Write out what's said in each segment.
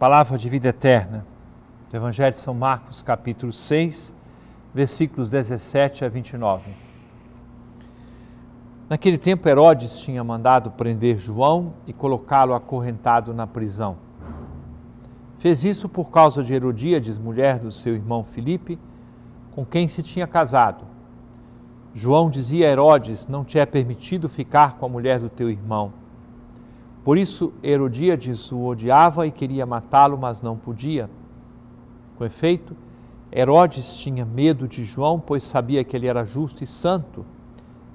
Palavra de vida eterna, do Evangelho de São Marcos, capítulo 6, versículos 17 a 29. Naquele tempo, Herodes tinha mandado prender João e colocá-lo acorrentado na prisão. Fez isso por causa de Herodíades, mulher do seu irmão Filipe, com quem se tinha casado. João dizia a Herodes: Não te é permitido ficar com a mulher do teu irmão. Por isso, Herodíades o odiava e queria matá-lo, mas não podia. Com efeito, Herodes tinha medo de João, pois sabia que ele era justo e santo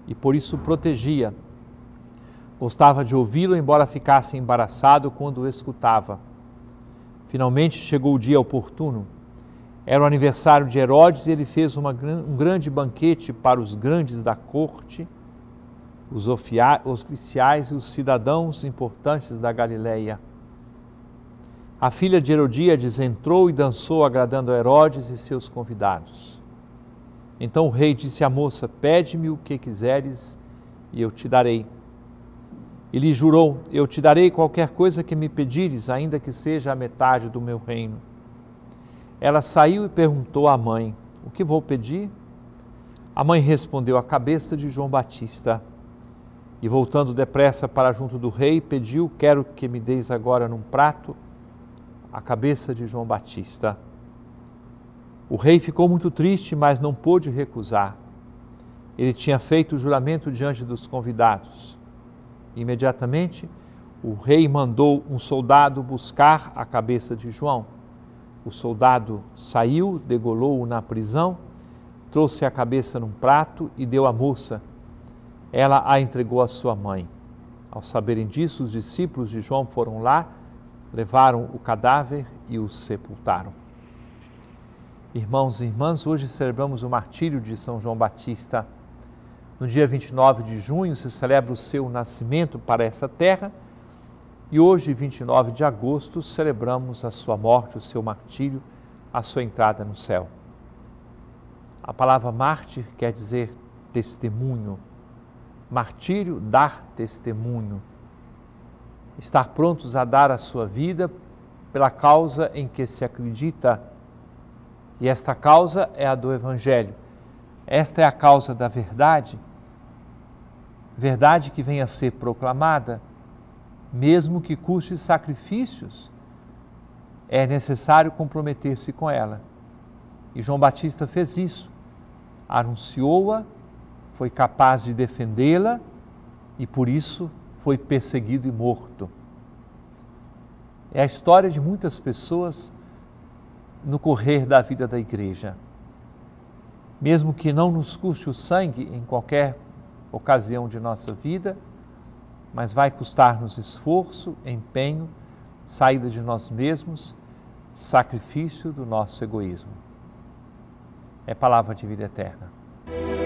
e por isso protegia. Gostava de ouvi-lo, embora ficasse embaraçado quando o escutava. Finalmente chegou o dia oportuno. Era o aniversário de Herodes e ele fez uma, um grande banquete para os grandes da corte os oficiais e os cidadãos importantes da Galileia. A filha de Herodíades entrou e dançou, agradando a Herodes e seus convidados. Então o rei disse à moça: Pede-me o que quiseres e eu te darei. E lhe jurou: Eu te darei qualquer coisa que me pedires, ainda que seja a metade do meu reino. Ela saiu e perguntou à mãe: O que vou pedir? A mãe respondeu: A cabeça de João Batista. E voltando depressa para junto do rei, pediu: Quero que me deis agora num prato a cabeça de João Batista. O rei ficou muito triste, mas não pôde recusar. Ele tinha feito o juramento diante dos convidados. Imediatamente, o rei mandou um soldado buscar a cabeça de João. O soldado saiu, degolou-o na prisão, trouxe a cabeça num prato e deu à moça ela a entregou à sua mãe. Ao saberem disso, os discípulos de João foram lá, levaram o cadáver e o sepultaram. Irmãos e irmãs, hoje celebramos o martírio de São João Batista. No dia 29 de junho se celebra o seu nascimento para esta terra e hoje, 29 de agosto, celebramos a sua morte, o seu martírio, a sua entrada no céu. A palavra mártir quer dizer testemunho. Martírio, dar testemunho. Estar prontos a dar a sua vida pela causa em que se acredita. E esta causa é a do Evangelho. Esta é a causa da verdade. Verdade que vem a ser proclamada, mesmo que custe sacrifícios, é necessário comprometer-se com ela. E João Batista fez isso. Anunciou-a foi capaz de defendê-la e por isso foi perseguido e morto. É a história de muitas pessoas no correr da vida da igreja. Mesmo que não nos custe o sangue em qualquer ocasião de nossa vida, mas vai custar-nos esforço, empenho, saída de nós mesmos, sacrifício do nosso egoísmo. É palavra de vida eterna.